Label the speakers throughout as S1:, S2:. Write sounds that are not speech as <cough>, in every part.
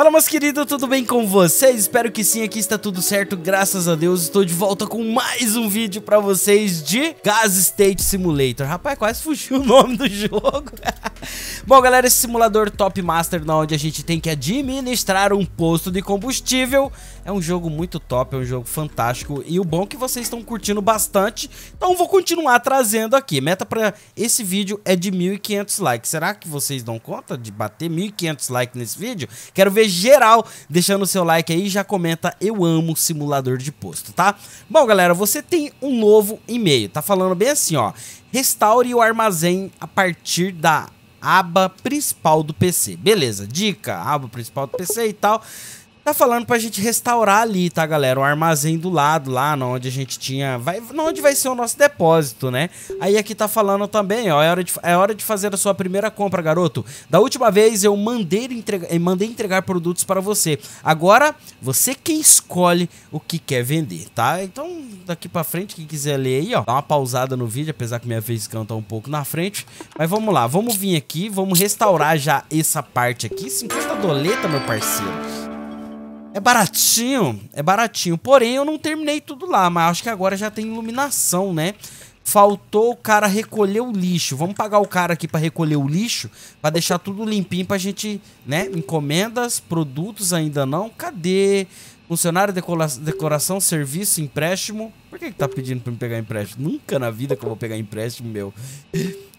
S1: Fala meus queridos, tudo bem com vocês? Espero que sim, aqui está tudo certo, graças a Deus Estou de volta com mais um vídeo pra vocês de Gas State Simulator Rapaz, quase fugiu o nome do jogo <laughs> Bom galera, esse simulador Top Master Onde a gente tem que administrar um posto de combustível é um jogo muito top, é um jogo fantástico. E o bom é que vocês estão curtindo bastante. Então vou continuar trazendo aqui. Meta para esse vídeo é de 1.500 likes. Será que vocês dão conta de bater 1.500 likes nesse vídeo? Quero ver geral deixando o seu like aí. Já comenta, eu amo simulador de posto, tá? Bom, galera, você tem um novo e-mail. Tá falando bem assim, ó. Restaure o armazém a partir da aba principal do PC. Beleza, dica, aba principal do PC e tal. Tá falando pra gente restaurar ali, tá, galera? O armazém do lado, lá onde a gente tinha. Vai, onde vai ser o nosso depósito, né? Aí aqui tá falando também, ó. É hora de, é hora de fazer a sua primeira compra, garoto. Da última vez eu mandei, entregar, eh, mandei entregar produtos para você. Agora, você quem escolhe o que quer vender, tá? Então, daqui pra frente, quem quiser ler aí, ó. Dá uma pausada no vídeo, apesar que minha vez canta um pouco na frente. Mas vamos lá, vamos vir aqui, vamos restaurar já essa parte aqui. 50 doleta, meu parceiro. É baratinho, é baratinho. Porém, eu não terminei tudo lá, mas acho que agora já tem iluminação, né? Faltou o cara recolher o lixo. Vamos pagar o cara aqui para recolher o lixo, para deixar tudo limpinho pra gente, né? Encomendas, produtos ainda não. Cadê? Funcionário, de decoração, serviço, empréstimo. Por que, que tá pedindo pra me pegar empréstimo? Nunca na vida que eu vou pegar empréstimo, meu.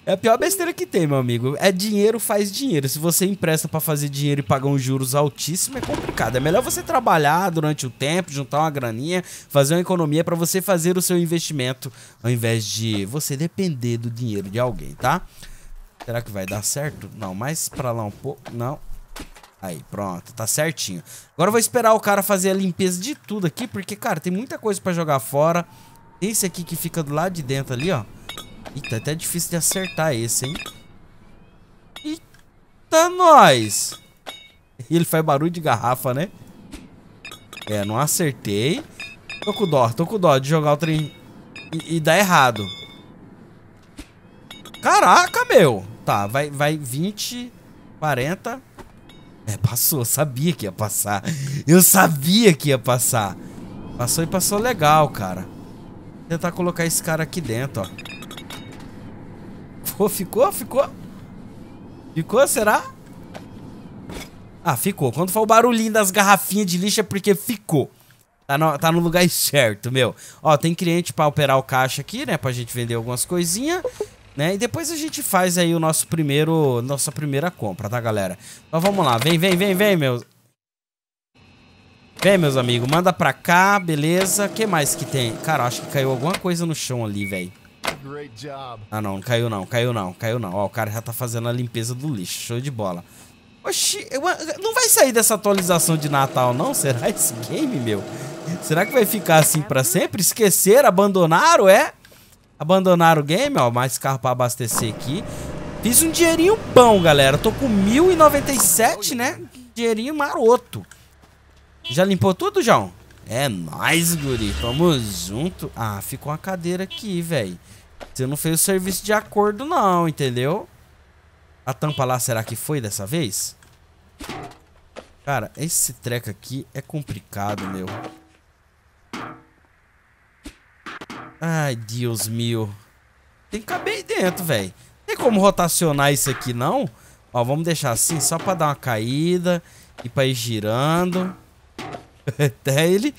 S1: É a pior besteira que tem, meu amigo. É dinheiro faz dinheiro. Se você empresta para fazer dinheiro e pagar uns juros altíssimos, é complicado. É melhor você trabalhar durante o tempo, juntar uma graninha, fazer uma economia para você fazer o seu investimento, ao invés de você depender do dinheiro de alguém, tá? Será que vai dar certo? Não, mais para lá um pouco. Não. Aí, pronto, tá certinho. Agora eu vou esperar o cara fazer a limpeza de tudo aqui, porque, cara, tem muita coisa para jogar fora. Esse aqui que fica do lado de dentro ali, ó. Eita, tá é até difícil de acertar esse, hein? Eita, nós! ele faz barulho de garrafa, né? É, não acertei. Tô com dó, tô com dó de jogar o trem e, e dar errado. Caraca, meu! Tá, vai, vai 20, 40... É, passou. Eu sabia que ia passar. Eu sabia que ia passar. Passou e passou legal, cara. Vou tentar colocar esse cara aqui dentro, ó. Ficou, ficou, ficou. Ficou, será? Ah, ficou. Quando for o barulhinho das garrafinhas de lixo é porque ficou. Tá no, tá no lugar <laughs> certo, meu. Ó, tem cliente pra operar o caixa aqui, né? Pra gente vender algumas coisinhas. Né? E depois a gente faz aí o nosso primeiro, nossa primeira compra, tá, galera? Então vamos lá, vem, vem, vem, vem, meus... Vem, meus amigos, manda pra cá, beleza? O que mais que tem? Cara, acho que caiu alguma coisa no chão ali, velho. Ah, não, não caiu não, caiu não, caiu não. Ó, o cara já tá fazendo a limpeza do lixo, show de bola. Oxi, ah, não vai sair dessa atualização de Natal não? Será esse game, meu? Será que vai ficar assim pra sempre? Esquecer, abandonaram, é? Abandonaram o game, ó, mais carro pra abastecer aqui. Fiz um dinheirinho bom, galera. Tô com 1.097, né? Dinheirinho maroto. Já limpou tudo, João? É nóis, guri. Tamo junto. Ah, ficou uma cadeira aqui, velho. Você não fez o serviço de acordo não, entendeu? A tampa lá, será que foi dessa vez? Cara, esse treco aqui é complicado, meu. Ai, Deus meu. Tem que caber aí dentro, velho. Tem como rotacionar isso aqui, não? Ó, vamos deixar assim, só pra dar uma caída. E pra ir girando. <laughs> Até ele...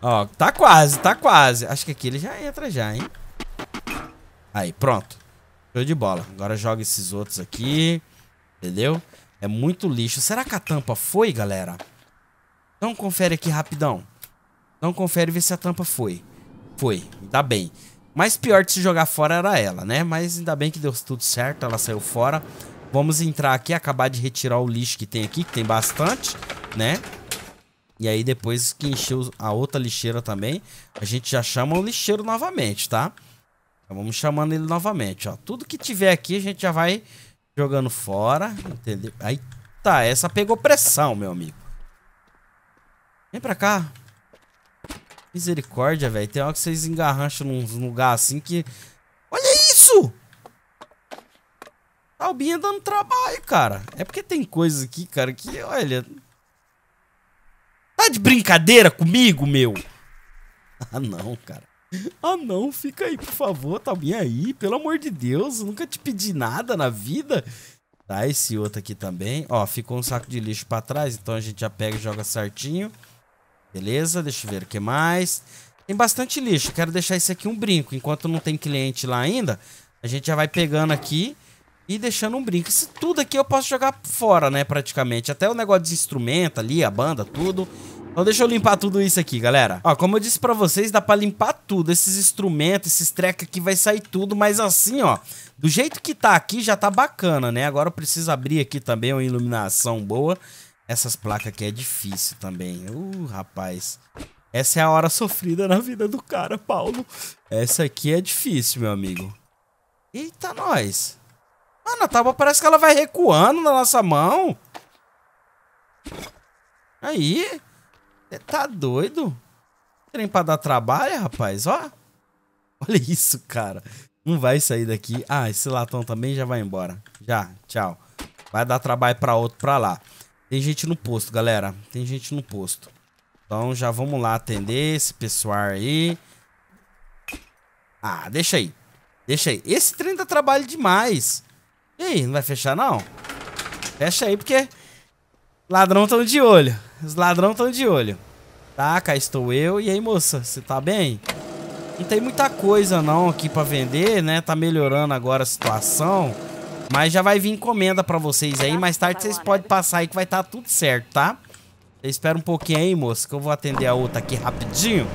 S1: Ó, tá quase, tá quase. Acho que aqui ele já entra já, hein? Aí, pronto. Show de bola. Agora joga esses outros aqui. Entendeu? É muito lixo. Será que a tampa foi, galera? Então confere aqui rapidão. Então confere e vê se a tampa foi. Foi, ainda bem. Mas pior de se jogar fora era ela, né? Mas ainda bem que deu tudo certo, ela saiu fora. Vamos entrar aqui, acabar de retirar o lixo que tem aqui, que tem bastante, né? E aí depois que encheu a outra lixeira também, a gente já chama o lixeiro novamente, tá? Tá? Então, vamos chamando ele novamente, ó. Tudo que tiver aqui a gente já vai jogando fora, entendeu? Aí tá, essa pegou pressão, meu amigo. Vem pra cá. Misericórdia, velho. Tem hora que vocês engarrancham num lugar assim que... Olha isso! Albinha tá dando trabalho, cara. É porque tem coisas aqui, cara, que, olha... Tá de brincadeira comigo, meu? <laughs> Ah, não, cara. Ah não, fica aí, por favor, tá bem aí, pelo amor de Deus, nunca te pedi nada na vida. Tá, esse outro aqui também. Ó, ficou um saco de lixo pra trás, então a gente já pega e joga certinho. Beleza, deixa eu ver o que mais. Tem bastante lixo, quero deixar esse aqui um brinco. Enquanto não tem cliente lá ainda, a gente já vai pegando aqui e deixando um brinco. Isso tudo aqui eu posso jogar fora, né, praticamente. Até o negócio de instrumento ali, a banda, tudo... Então deixa eu limpar tudo isso aqui, galera. Ó, como eu disse pra vocês, dá pra limpar tudo. Esses instrumentos, esses treca aqui vai sair tudo, mas assim, ó... Do jeito que tá aqui, já tá bacana, né? Agora eu preciso abrir aqui também uma iluminação boa. Essas placas aqui é difícil também. Uh, rapaz. Essa é a hora sofrida na vida do cara, Paulo. Essa aqui é difícil, meu amigo. Eita, nós. Mano, a tábua parece que ela vai recuando na nossa mão. Aí. Você é, tá doido? Trem pra dar trabalho, rapaz, ó. Olha isso, cara. Não vai sair daqui. Ah, esse latão também já vai embora. Já, tchau. Vai dar trabalho pra outro pra lá. Tem gente no posto, galera. Tem gente no posto. Então já vamos lá atender esse pessoal aí. Ah, deixa aí. Deixa aí. Esse trem dá trabalho demais. E aí, não vai fechar não? Fecha aí porque ladrão estão de olho. Os ladrão estão de olho. Tá, cá estou eu. E aí, moça, você tá bem? Não tem muita coisa não aqui pra vender, né? Tá melhorando agora a situação. Mas já vai vir encomenda pra vocês aí. Mais tarde vocês podem passar aí que vai estar tá tudo certo, tá? espera um pouquinho aí, moça, que eu vou atender a outra aqui rapidinho.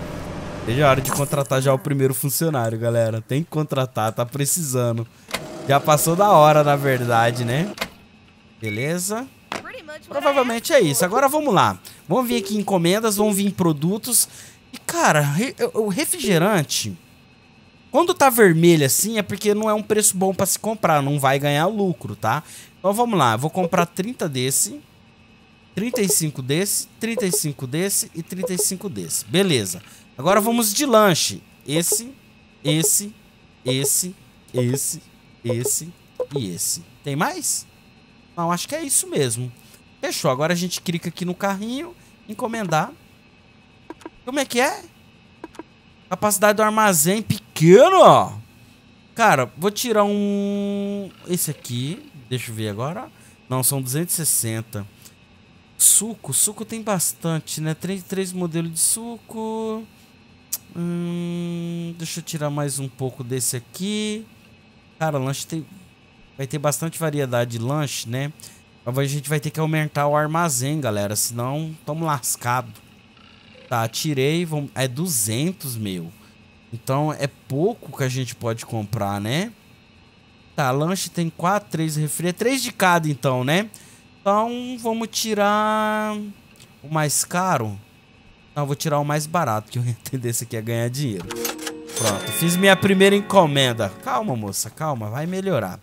S1: Veja a hora de contratar já o primeiro funcionário, galera. Tem que contratar, tá precisando. Já passou da hora, na verdade, né? Beleza noite. Provavelmente é isso. Agora vamos lá. Vamos vir aqui encomendas, vamos vir produtos. E, cara, o refrigerante. Quando tá vermelho assim, é porque não é um preço bom para se comprar, não vai ganhar lucro, tá? Então vamos lá, eu vou comprar 30 desse, 35 desse, 35 desse e 35 desse. Beleza. Agora vamos de lanche. Esse, esse, esse, esse, esse e esse. Tem mais? Não, acho que é isso mesmo. Fechou. Agora a gente clica aqui no carrinho, encomendar. Como é que é? Capacidade do armazém pequeno. ó. Cara, vou tirar um... Esse aqui. Deixa eu ver agora. Não, são 260. Suco. Suco tem bastante, né? Três, três modelos de suco. Hum, deixa eu tirar mais um pouco desse aqui. Cara, lanche tem... Vai ter bastante variedade de lanche, né? A gente vai ter que aumentar o armazém, galera. Senão, tamo lascado. Tá, tirei. Vamos... É 200 meu. Então, é pouco que a gente pode comprar, né? Tá, lanche tem 4, 3 refri. É 3 de cada, então, né? Então, vamos tirar o mais caro. Não, vou tirar o mais barato, que eu <laughs> entender se aqui é ganhar dinheiro. Pronto, fiz minha primeira encomenda. Calma, moça, calma, vai melhorar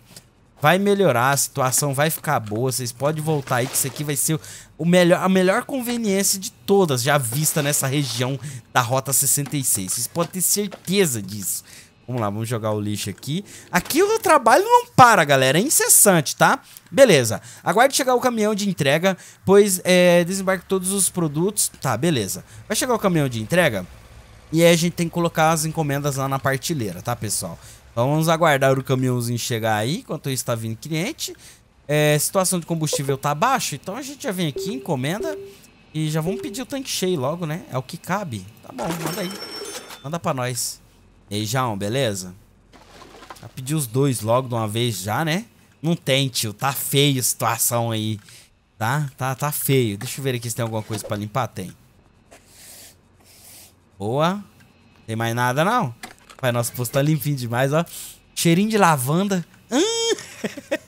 S1: vai melhorar, a situação vai ficar boa, vocês podem voltar aí que isso aqui vai ser o melhor, a melhor conveniência de todas já vista nessa região da Rota 66. Vocês podem ter certeza disso. Vamos lá, vamos jogar o lixo aqui. Aqui o trabalho não para, galera. É incessante, tá? Beleza. Aguarde chegar o caminhão de entrega, pois é, desembarque todos os produtos. Tá, beleza. Vai chegar o caminhão de entrega e aí a gente tem que colocar as encomendas lá na partilheira, tá, pessoal? Então vamos aguardar o caminhãozinho chegar aí, enquanto isso tá vindo cliente. É, situação de combustível tá baixa, então a gente já vem aqui, encomenda e já vamos pedir o tanque cheio logo, né? É o que cabe. Tá bom, manda aí. Manda pra nós. E aí, João, beleza? Já pedi os dois logo de uma vez já, né? Não tem, tio. Tá feio a situação aí. Tá? Tá, tá feio. Deixa eu ver aqui se tem alguma coisa pra limpar. Tem. Boa. Tem mais nada, não? Pai Nosso posto tá limpinho demais, ó. Cheirinho de lavanda. Hum.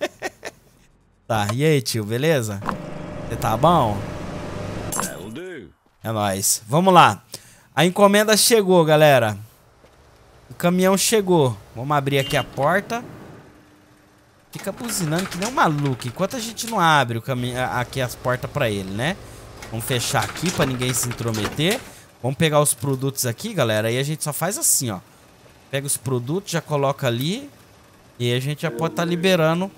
S1: <laughs> tá, e aí, tio, beleza? Você tá bom? É nóis. Vamos lá. A encomenda chegou, galera. O caminhão chegou. Vamos abrir aqui a porta. Fica buzinando que nem um maluco. Enquanto a gente não abre o caminho, aqui as portas pra ele, né? Vamos fechar aqui pra ninguém se intrometer. Vamos pegar os produtos aqui, galera. E a gente só faz assim, ó pega os produtos, já coloca ali. E a gente já pode estar tá liberando o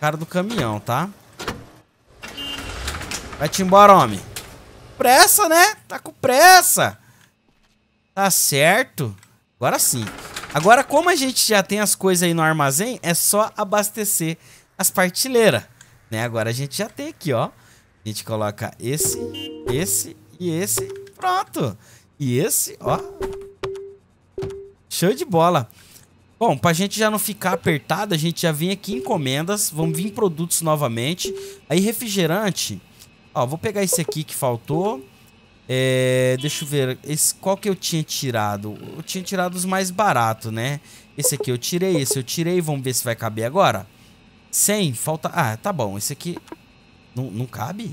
S1: cara do caminhão, tá? Vai-te embora, homem. Pressa, né? Tá com pressa. Tá certo. Agora sim. Agora, como a gente já tem as coisas aí no armazém, é só abastecer as partilheiras. Né? Agora a gente já tem aqui, ó. A gente coloca esse, esse e esse. Pronto. E esse, ó. Show de bola. Bom, pra gente já não ficar apertado, a gente já vem aqui em encomendas, vamos vir em produtos novamente. Aí refrigerante, ó, vou pegar esse aqui que faltou. É, deixa eu ver, esse, qual que eu tinha tirado? Eu tinha tirado os mais baratos, né? Esse aqui eu tirei, esse eu tirei, vamos ver se vai caber agora. 100, falta... Ah, tá bom, esse aqui não, não cabe?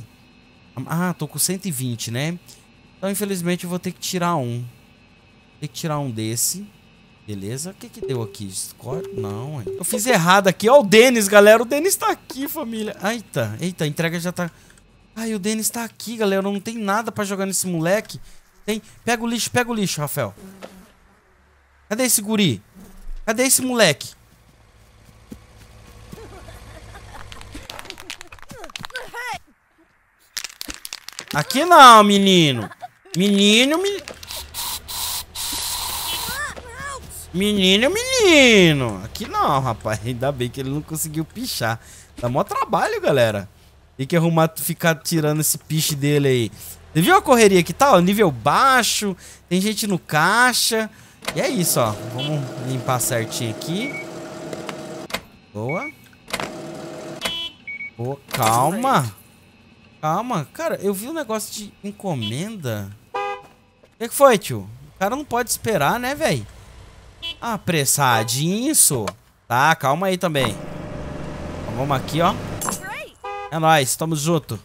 S1: Ah, tô com 120, né? Então, infelizmente, eu vou ter que tirar um. Tem que tirar um desse. Beleza? O que que deu aqui? Discord? Não, hein? Eu fiz errado aqui. Ó, o Denis, galera. O Denis tá aqui, família. Eita, eita, a entrega já tá... Ai, o Denis tá aqui, galera. Não tem nada pra jogar nesse moleque. Tem... Pega o lixo, pega o lixo, Rafael. Cadê esse guri? Cadê esse moleque? Aqui não, menino. Menino, menino. Menino, é menino. Aqui não, rapaz. Ainda bem que ele não conseguiu pichar. Dá mó trabalho, galera. Tem que arrumar, ficar tirando esse piche dele aí. Você viu a correria que tá? Ó, nível baixo, tem gente no caixa. E é isso, ó. Vamos limpar certinho aqui. Boa. Boa, calma. Calma. Cara, eu vi um negócio de encomenda. O que, que foi, tio? O cara não pode esperar, né, velho? Apressadinho isso. Tá, calma aí também. Então, vamos aqui, ó. É nóis, tamo junto.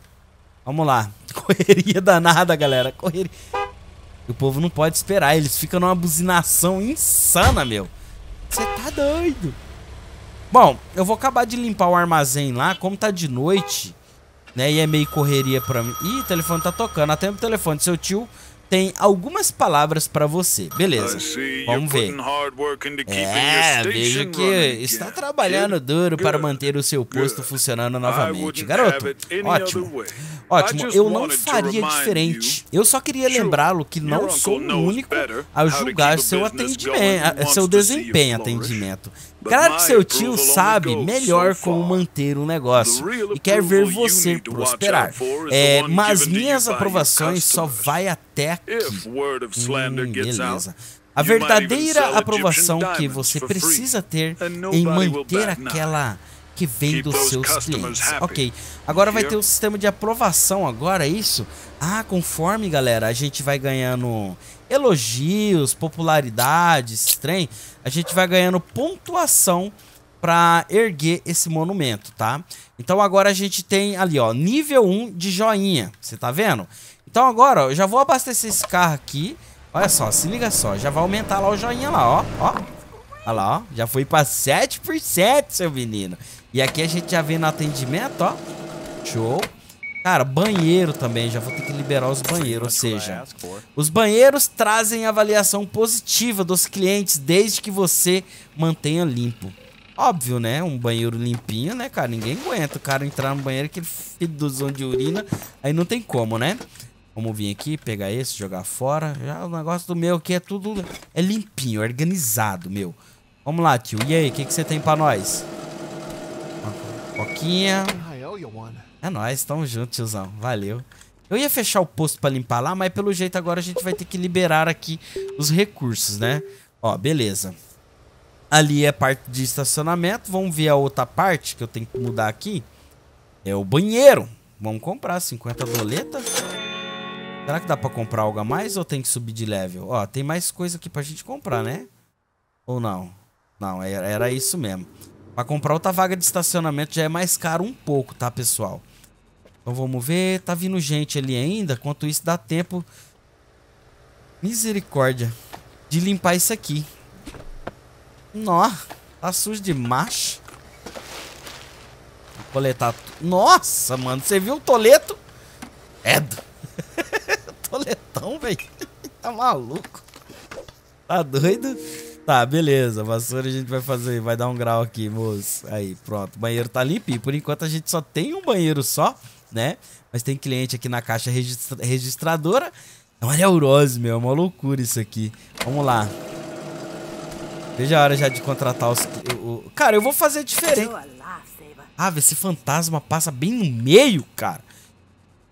S1: Vamos lá. <laughs> Correria danada, galera. Correria. o povo não pode esperar. Eles ficam numa buzinação insana, meu. Você tá doido. Bom, eu vou acabar de limpar o armazém lá. Como tá de noite, né? E é meio correria pra mim. Ih, o telefone tá tocando. Até o telefone. Seu tio tem algumas palavras para você. Beleza, vamos ver. É, vejo que está trabalhando duro para manter o seu posto funcionando novamente. Garoto, ótimo. Ótimo, eu não faria diferente. Eu só queria lembrá-lo que não sou o único a julgar seu atendimento, seu desempenho atendimento. Claro que seu tio sabe melhor como manter um negócio e quer ver você prosperar. É, mas minhas aprovações só vai até aqui. Hum, beleza. A verdadeira aprovação que você precisa ter em manter aquela que vem dos seus clientes. Ok, agora vai ter o um sistema de aprovação agora, é isso? Ah, conforme, galera, a gente vai ganhando elogios, popularidade, trem, a gente vai ganhando pontuação para erguer esse monumento, tá? Então agora a gente tem ali, ó, nível 1 de joinha, você tá vendo? Então agora, ó, eu já vou abastecer esse carro aqui, olha só, se liga só, já vai aumentar lá o joinha lá, ó, ó. Olha lá, ó, já foi pra 7 por 7, seu menino. E aqui a gente já vem no atendimento, ó. Show. Cara, banheiro também, já vou ter que liberar os banheiros, ou seja, os banheiros trazem avaliação positiva dos clientes desde que você mantenha limpo. Óbvio, né? Um banheiro limpinho, né, cara? Ninguém aguenta o cara entrar no banheiro que feduzão de urina, aí não tem como, né? Vamos vir aqui, pegar esse, jogar fora. Já o negócio do meu aqui é tudo né? é limpinho, é organizado, meu. Vamos lá, tio. E aí, o que, que você tem pra nós? Coquinha. É nóis, tamo junto, tiozão. Valeu. Eu ia fechar o posto pra limpar lá, mas pelo jeito agora a gente vai ter que liberar aqui os recursos, né? Ó, beleza. Ali é parte de estacionamento. Vamos ver a outra parte que eu tenho que mudar aqui. É o banheiro. Vamos comprar 50 doletas. Será que dá pra comprar algo a mais ou tem que subir de level? Ó, tem mais coisa aqui pra gente comprar, né? Ou não? Não, era isso mesmo. Pra comprar outra vaga de estacionamento já é mais caro um pouco, tá, pessoal? Então vamos ver. Tá vindo gente ali ainda. Enquanto isso, dá tempo... Misericórdia. De limpar isso aqui. Nó. Tá sujo de macho. Vou coletar... Nossa, mano. Você viu o toleto? Edo. É <laughs> Toletão, velho. <laughs> Tá maluco. Tá doido? Tá, beleza. Vassoura a gente vai fazer, vai dar um grau aqui, moço. Aí, pronto. O banheiro tá limpo. E por enquanto a gente só tem um banheiro só, né? Mas tem cliente aqui na caixa registra registradora. É uma neurose, meu. É uma loucura isso aqui. Vamos lá. Veja a hora já de contratar os. O, Cara, eu vou fazer diferente. Ah, esse fantasma passa bem no meio, cara.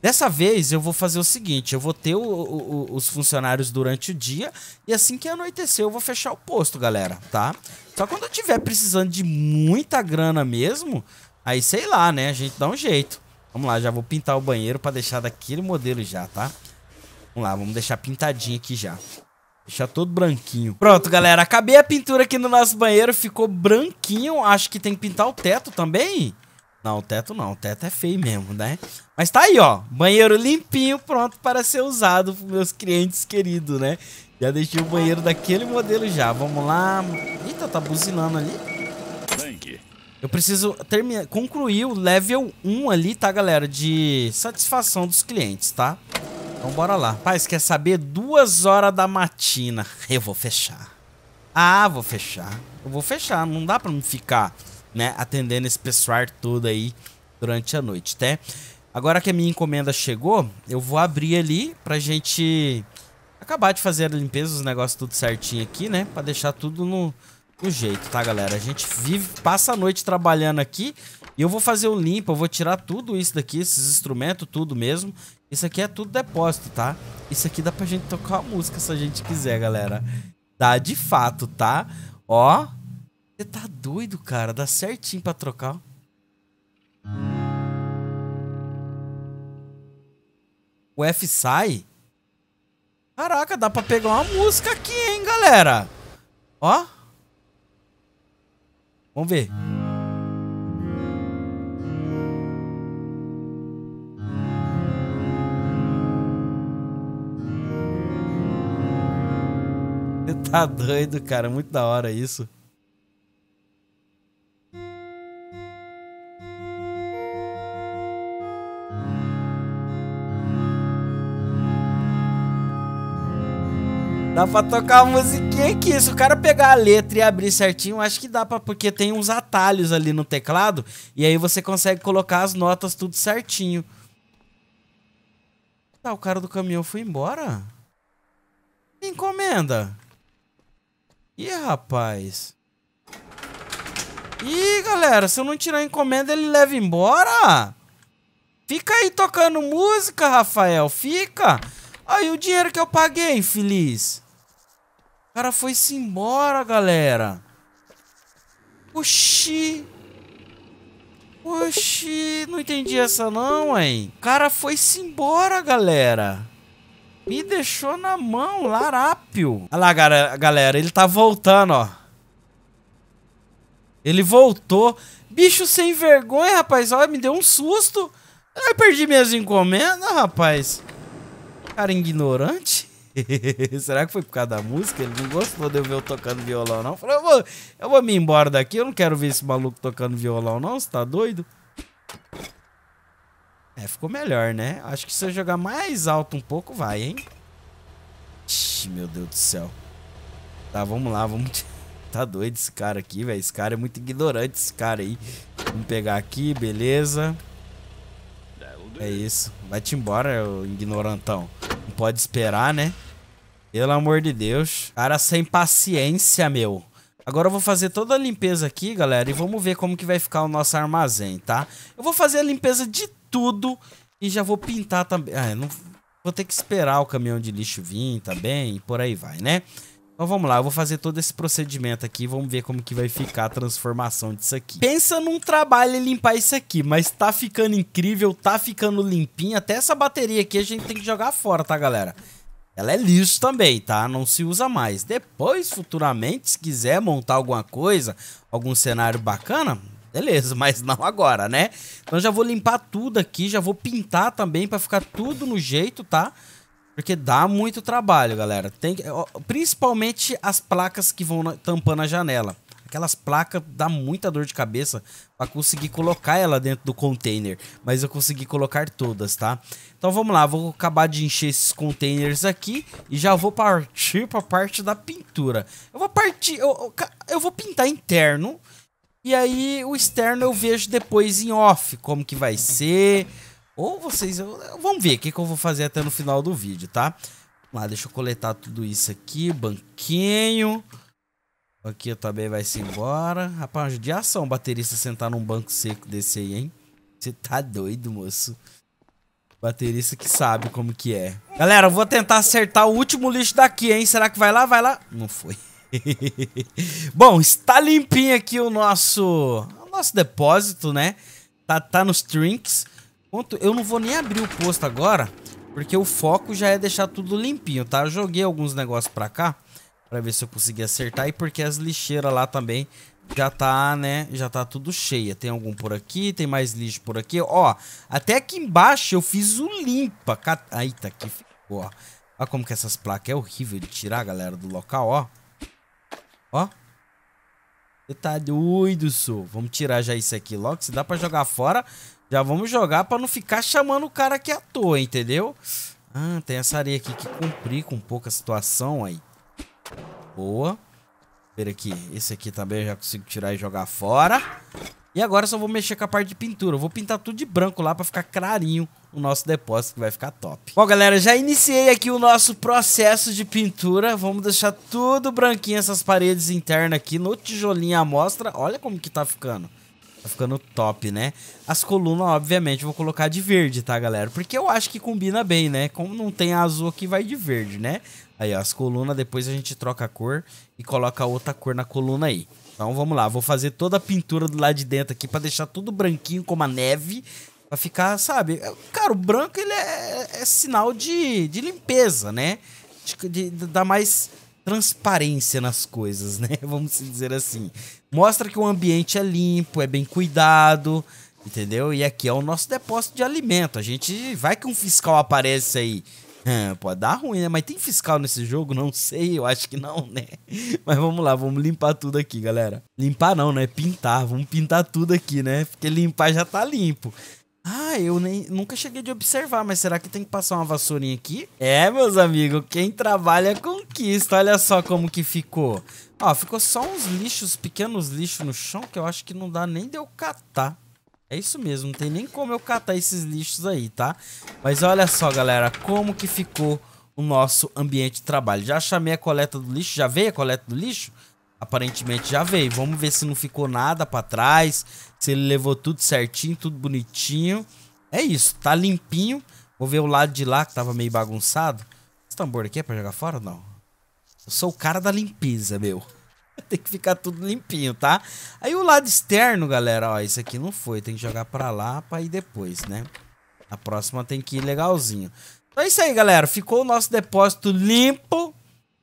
S1: Dessa vez eu vou fazer o seguinte: eu vou ter o, o, os funcionários durante o dia e assim que anoitecer eu vou fechar o posto, galera, tá? Só quando eu tiver precisando de muita grana mesmo, aí sei lá, né? A gente dá um jeito. Vamos lá, já vou pintar o banheiro para deixar daquele modelo já, tá? Vamos lá, vamos deixar pintadinho aqui já. Deixar todo branquinho. Pronto, galera, acabei a pintura aqui no nosso banheiro, ficou branquinho. Acho que tem que pintar o teto também. Não, o teto não. O teto é feio mesmo, né? Mas tá aí, ó. Banheiro limpinho, pronto para ser usado pros meus clientes queridos, né? Já deixei o banheiro daquele modelo já. Vamos lá. Eita, tá buzinando ali. Eu preciso terminar, concluir o level 1 ali, tá, galera? De satisfação dos clientes, tá? Então bora lá. Paz, quer saber? Duas horas da matina. Eu vou fechar. Ah, vou fechar. Eu vou fechar. Não dá pra me ficar né, atendendo esse pessoal todo aí durante a noite, tá? Agora que a minha encomenda chegou, eu vou abrir ali pra gente acabar de fazer a limpeza, os negócios tudo certinho aqui, né? Pra deixar tudo no, no jeito, tá, galera? A gente vive, passa a noite trabalhando aqui e eu vou fazer o limpo, eu vou tirar tudo isso daqui, esses instrumentos, tudo mesmo. Isso aqui é tudo depósito, tá? Isso aqui dá pra gente tocar a música se a gente quiser, galera. Dá de fato, tá? Ó, você tá doido, cara? Dá certinho pra trocar. O F sai? Caraca, dá pra pegar uma música aqui, hein, galera? Ó. Vamos ver. Você tá doido, cara. Muito da hora isso. Dá pra tocar a musiquinha aqui. Se o cara pegar a letra e abrir certinho, acho que dá pra. Porque tem uns atalhos ali no teclado. E aí você consegue colocar as notas tudo certinho. Tá, o cara do caminhão foi embora? Encomenda. Ih, rapaz. Ih, galera, se eu não tirar a encomenda, ele leva embora? Fica aí tocando música, Rafael. Fica. Aí o dinheiro que eu paguei, infeliz. O cara foi-se embora, galera. Oxi. Oxi, não entendi essa não, hein? O cara foi-se embora, galera. Me deixou na mão, larápio. Olha lá, galera, ele tá voltando, ó. Ele voltou. Bicho sem vergonha, rapaz. Olha, me deu um susto. Eu perdi minhas encomendas, rapaz. Cara ignorante. <laughs> Será que foi por causa da música? Ele não gostou de eu ver eu tocando violão, não. Falou, eu vou, eu vou me embora daqui, eu não quero ver esse maluco tocando violão, não. Você tá doido? É, ficou melhor, né? Acho que se eu jogar mais alto um pouco, vai, hein? Ixi, meu Deus do céu. Tá, vamos lá, vamos... <laughs> Tá doido esse cara aqui, velho. Esse cara é muito ignorante, esse cara aí. Vamos pegar aqui, beleza. É isso. Vai-te embora, ignorantão pode esperar, né? Pelo amor de Deus. Cara sem paciência, meu. Agora eu vou fazer toda a limpeza aqui, galera, e vamos ver como que vai ficar o nosso armazém, tá? Eu vou fazer a limpeza de tudo e já vou pintar também. Ah, não... Vou ter que esperar o caminhão de lixo vir também tá e por aí vai, né? Então vamos lá, eu vou fazer todo esse procedimento aqui, vamos ver como que vai ficar a transformação disso aqui. Pensa num trabalho limpar isso aqui, mas tá ficando incrível, tá ficando limpinho. Até essa bateria aqui a gente tem que jogar fora, tá, galera? Ela é lixo também, tá? Não se usa mais. Depois, futuramente, se quiser montar alguma coisa, algum cenário bacana, beleza, mas não agora, né? Então já vou limpar tudo aqui, já vou pintar também pra ficar tudo no jeito, Tá? Porque dá muito trabalho, galera. Tem que, principalmente as placas que vão tampando a janela. Aquelas placas dá muita dor de cabeça para conseguir colocar ela dentro do container. Mas eu consegui colocar todas, tá? Então vamos lá, vou acabar de encher esses containers aqui e já vou partir para a parte da pintura. Eu vou partir, eu, eu vou pintar interno e aí o externo eu vejo depois em off como que vai ser ou vocês... Eu, vamos ver o que, que eu vou fazer até no final do vídeo, tá? Vamos lá, deixa eu coletar tudo isso aqui. Banquinho. Aqui também vai se embora. Rapaz, de ação baterista sentar num banco seco desse aí, hein? Você tá doido, moço. Baterista que sabe como que é. Galera, eu vou tentar acertar o último lixo daqui, hein? Será que vai lá? Vai lá. Não foi. <laughs> Bom, está limpinho aqui o nosso... O nosso depósito, né? Tá, tá nos trinks. Quanto... Eu não vou nem abrir o posto agora, porque o foco já é deixar tudo limpinho, tá? Eu joguei alguns negócios pra cá, pra ver se eu consegui acertar. E porque as lixeiras lá também já tá, né? Já tá tudo cheia. Tem algum por aqui, tem mais lixo por aqui. Ó, até aqui embaixo eu fiz o limpa. Aí, tá aqui, ficou, ó. Olha como que essas placas é horrível de tirar, galera, do local, ó. Ó. Você tá doido, sou. Vamos tirar já isso aqui logo, se dá pra jogar fora. Já vamos jogar pra não ficar chamando o cara aqui é à toa, entendeu? Ah, tem essa areia aqui que cumprir um pouco a situação aí. Boa. Espera aqui. Esse aqui também eu já consigo tirar e jogar fora. E agora só vou mexer com a parte de pintura. Eu vou pintar tudo de branco lá pra ficar clarinho o nosso depósito, que vai ficar top. Bom, galera, já iniciei aqui o nosso processo de pintura. Vamos deixar tudo branquinho essas paredes internas aqui no tijolinho à mostra. Olha como que tá ficando. Tá ficando top, né? As colunas, obviamente, vou colocar de verde, tá, galera? Porque eu acho que combina bem, né? Como não tem azul aqui, vai de verde, né? Aí, ó, as colunas, depois a gente troca a cor e coloca outra cor na coluna aí. Então, vamos lá. Vou fazer toda a pintura do lado de dentro aqui pra deixar tudo branquinho como a neve. Pra ficar, sabe? Cara, o branco, ele é, é sinal de, de limpeza, né? De, de, de dar mais transparência nas coisas, né? <laughs> Vamos dizer assim. Mostra que o ambiente é limpo, é bem cuidado, entendeu? E aqui é o nosso depósito de alimento. A gente vai que um fiscal aparece aí. É, pode dar ruim, né? Mas tem fiscal nesse jogo? Não sei, eu acho que não, né? <laughs> Mas vamos lá, vamos limpar tudo aqui, galera. Limpar não, né? Pintar, vamos pintar tudo aqui, né? Porque limpar já tá limpo. Ah, eu nem, nunca cheguei de observar, mas será que tem que passar uma vassourinha aqui? É, meus amigos, quem trabalha é conquista. Olha só como que ficou. Ó, ficou só uns lixos, pequenos lixos no chão que eu acho que não dá nem de eu catar. É isso mesmo, não tem nem como eu catar esses lixos aí, tá? Mas olha só, galera, como que ficou o nosso ambiente de trabalho. Já chamei a coleta do lixo, já veio a coleta do lixo? aparentemente já veio. Vamos ver se não ficou nada para trás, se ele levou tudo certinho, tudo bonitinho. É isso, tá limpinho. Vou ver o lado de lá que tava meio bagunçado. Esse tambor aqui é pra jogar fora ou não? Eu sou o cara da limpeza, meu. <laughs> tem que ficar tudo limpinho, tá? Aí o lado externo, galera, ó, isso aqui não foi. Tem que jogar pra lá pra ir depois, né? A próxima tem que ir legalzinho. Então é isso aí, galera. Ficou o nosso depósito limpo,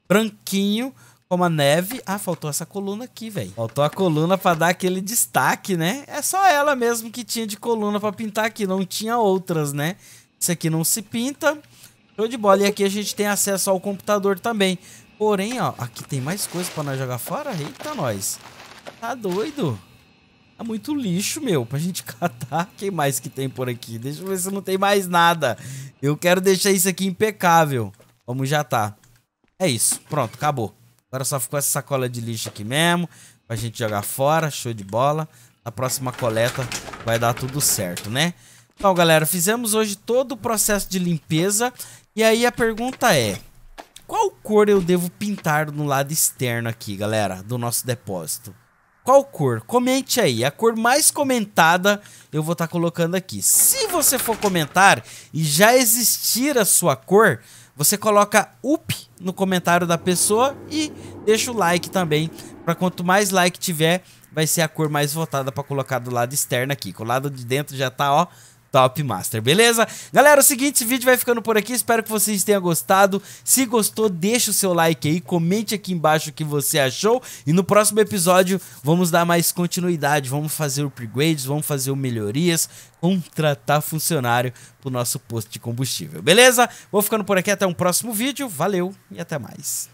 S1: branquinho como a neve. Ah, faltou essa coluna aqui, velho. Faltou a coluna pra dar aquele destaque, né? É só ela mesmo que tinha de coluna pra pintar aqui, não tinha outras, né? Isso aqui não se pinta. Show de bola. E aqui a gente tem acesso ao computador também. Porém, ó, aqui tem mais coisa pra nós jogar fora. Eita, nós. Tá doido? Tá muito lixo, meu, pra gente <laughs> catar. Quem mais que tem por aqui? Deixa eu ver se não tem mais nada. Eu quero deixar isso aqui impecável. Vamos já tá. É isso. Pronto, acabou. Agora só ficou essa sacola de lixo aqui mesmo. Pra gente jogar fora. Show de bola. Na próxima coleta vai dar tudo certo, né? Então, galera, fizemos hoje todo o processo de limpeza. E aí a pergunta é... Qual cor eu devo pintar no lado externo aqui, galera? Do nosso depósito. Qual cor? Comente aí. A cor mais comentada eu vou estar tá colocando aqui. Se você for comentar e já existir a sua cor... Você coloca up no comentário da pessoa e deixa o like também, para quanto mais like tiver, vai ser a cor mais votada para colocar do lado externo aqui. Com o lado de dentro já tá, ó, Top Master, beleza? Galera, é o seguinte, esse vídeo vai ficando por aqui, espero que vocês tenham gostado. Se gostou, deixa o seu like aí, comente aqui embaixo o que você achou. E no próximo episódio, vamos dar mais continuidade, vamos fazer upgrades, vamos fazer melhorias, contratar funcionário pro nosso posto de combustível, beleza? Vou ficando por aqui, até um próximo vídeo, valeu e até mais.